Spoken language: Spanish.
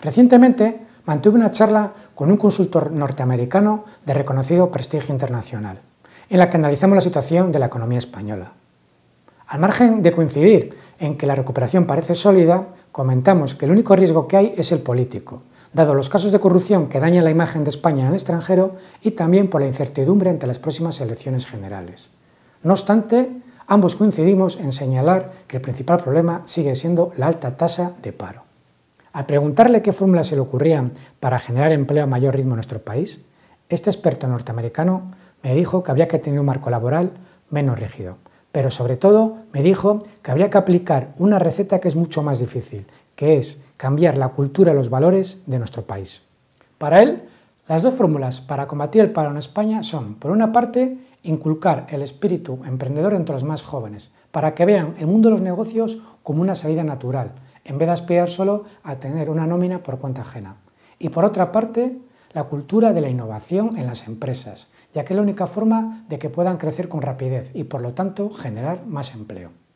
Recientemente mantuve una charla con un consultor norteamericano de reconocido prestigio internacional, en la que analizamos la situación de la economía española. Al margen de coincidir en que la recuperación parece sólida, comentamos que el único riesgo que hay es el político, dado los casos de corrupción que dañan la imagen de España en el extranjero y también por la incertidumbre ante las próximas elecciones generales. No obstante, ambos coincidimos en señalar que el principal problema sigue siendo la alta tasa de paro. Al preguntarle qué fórmulas se le ocurrían para generar empleo a mayor ritmo en nuestro país, este experto norteamericano me dijo que habría que tener un marco laboral menos rígido, pero sobre todo me dijo que habría que aplicar una receta que es mucho más difícil, que es cambiar la cultura y los valores de nuestro país. Para él, las dos fórmulas para combatir el paro en España son, por una parte, inculcar el espíritu emprendedor entre los más jóvenes, para que vean el mundo de los negocios como una salida natural, en vez de aspirar solo a tener una nómina por cuenta ajena. Y por otra parte, la cultura de la innovación en las empresas, ya que es la única forma de que puedan crecer con rapidez y por lo tanto generar más empleo.